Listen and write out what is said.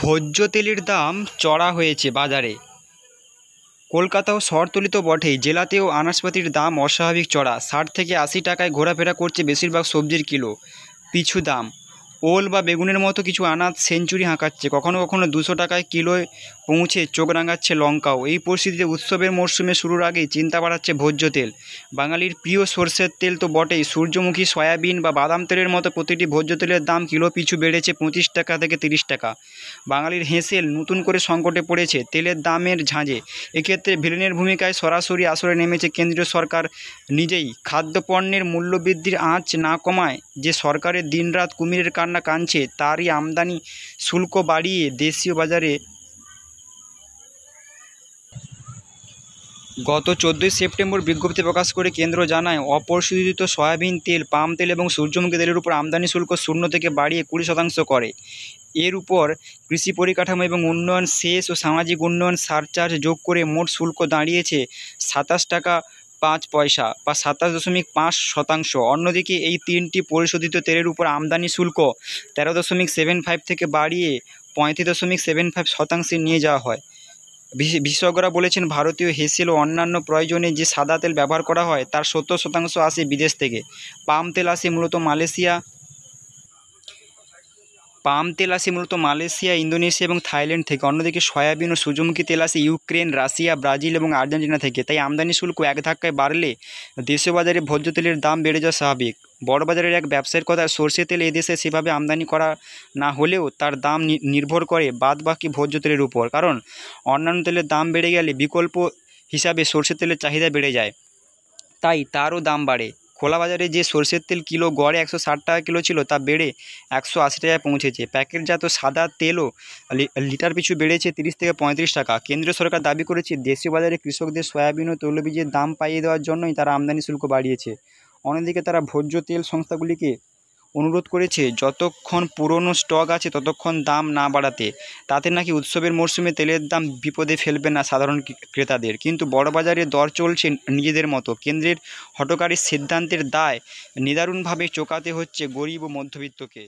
ভোজ্য তেলের দাম চড়া হয়েছে বাজারে কলকাতাও ও শহরতলি তো বটেই জেলাতেও আনাসপাতির দাম অস্বাভাবিক চড়া ষাট থেকে আশি টাকায় ঘোরাফেরা করছে বেশিরভাগ সবজির কিলো পিছু দাম ওল বা বেগুনের মতো কিছু আনাজ সেঞ্চুরি হাঁকাচ্ছে কখনো কখনো দুশো টাকায় কিলোয় পৌঁছে চোখ রাঙাচ্ছে লঙ্কাও এই পরিস্থিতিতে উৎসবের মরশুমে শুরুর আগেই চিন্তা বাড়াচ্ছে ভোজ্য তেল বাঙালির প্রিয় সর্ষের তেল তো বটেই সূর্যমুখী সয়াবিন বা বাদাম তেলের মতো প্রতিটি ভোজ্য তেলের দাম কিলো পিছু বেড়েছে পঁচিশ টাকা থেকে তিরিশ টাকা বাঙালির হেঁসেল নতুন করে সংকটে পড়েছে তেলের দামের ঝাঁঝে এক্ষেত্রে ভিলেনের ভূমিকায় সরাসরি আসরে নেমেছে কেন্দ্রীয় সরকার নিজেই খাদ্যপণ্যের মূল্যবৃদ্ধির আঁচ না কমায় যে সরকারের দিনরাত কুমিরের কান রান্না কানছে তারই আমদানি শুল্ক বাড়িয়ে দেশীয় বাজারে গত চোদ্দোই সেপ্টেম্বর বিজ্ঞপ্তি প্রকাশ করে কেন্দ্র জানায় অপরিশোধিত সয়াবিন তেল পাম তেল এবং সূর্যমুখী তেলের উপর আমদানি শুল্ক শূন্য থেকে বাড়িয়ে কুড়ি শতাংশ করে এর উপর কৃষি পরিকাঠামো এবং উন্নয়ন শেষ ও সামাজিক উন্নয়ন সারচার্জ যোগ করে মোট শুল্ক দাঁড়িয়েছে সাতাশ টাকা পাঁচ পয়সা বা সাতাশ দশমিক পাঁচ শতাংশ অন্যদিকে এই তিনটি পরিশোধিত তেলের উপর আমদানি শুল্ক তেরো দশমিক সেভেন ফাইভ থেকে বাড়িয়ে পঁয়ত্রিশ দশমিক সেভেন ফাইভ শতাংশে নিয়ে যাওয়া হয় বিশেষজ্ঞরা বলেছেন ভারতীয় হেসেল ও অন্যান্য প্রয়োজনে যে সাদা তেল ব্যবহার করা হয় তার সত্তর শতাংশ আসে বিদেশ থেকে পাম তেল আসে মূলত মালয়েশিয়া পাম তেল আসে মূলত মালয়েশিয়া ইন্দোনেশিয়া এবং থাইল্যান্ড থেকে অন্যদিকে সয়াবিন ও সূর্যমুখী তেল আসে ইউক্রেন রাশিয়া ব্রাজিল এবং আর্জেন্টিনা থেকে তাই আমদানি শুল্ক এক ধাক্কায় বাড়লে দেশীয় বাজারে ভোজ্য তেলের দাম বেড়ে যাওয়া স্বাভাবিক বড়বাজারের এক ব্যবসায়ীর কথা সর্ষে তেল এদেশে সেভাবে আমদানি করা না হলেও তার দাম নির্ভর করে বাদ বাকি ভোজ্য তেলের উপর কারণ অন্যান্য তেলের দাম বেড়ে গেলে বিকল্প হিসাবে সর্ষে তেলের চাহিদা বেড়ে যায় তাই তারও দাম বাড়ে খোলা বাজারে যে সর্ষের তেল কিলো গড়ে একশো টাকা কিলো ছিল তা বেড়ে একশো আশি টাকায় পৌঁছেছে প্যাকেটজাত সাদা তেলও লিটার পিছু বেড়েছে তিরিশ থেকে পঁয়ত্রিশ টাকা কেন্দ্রীয় সরকার দাবি করেছে দেশীয় বাজারে কৃষকদের সয়াবিন ও তৈলবীজের দাম পাইয়ে দেওয়ার জন্যই তারা আমদানি শুল্ক বাড়িয়েছে অন্যদিকে তারা ভোজ্য তেল সংস্থাগুলিকে অনুরোধ করেছে যতক্ষণ পুরনো স্টক আছে ততক্ষণ দাম না বাড়াতে তাতে নাকি উৎসবের মরশুমে তেলের দাম বিপদে ফেলবে না সাধারণ ক্রেতাদের কিন্তু বড়বাজারে দর চলছে নিজেদের মতো কেন্দ্রের হটকারী সিদ্ধান্তের দায় নিদারুণভাবে চোকাতে হচ্ছে গরিব ও মধ্যবিত্তকে